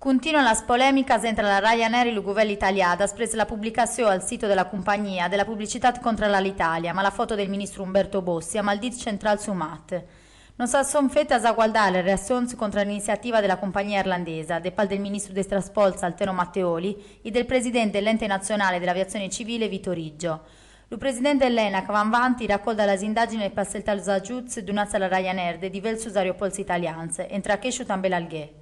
Continua la polemica tra la Ryanair e l'Uguvel Italia ad spres la pubblicazione al sito della compagnia della pubblicità contro l'Alitalia, ma la foto del ministro Umberto Bossi a Maldiz Central Sumat. Non sa fette a saguardare le reazioni contro l'iniziativa della compagnia irlandese, del pal del ministro dei Trasporti Altero Matteoli e del presidente dell'ente nazionale dell'aviazione civile Vito Riggio. Il presidente dell'ENAC va avanti raccolta le indagini del passeltal Zagiuz dunazza alla Ryanair di diversi aeroporti italiani, entra a Keshu Tambelalghe.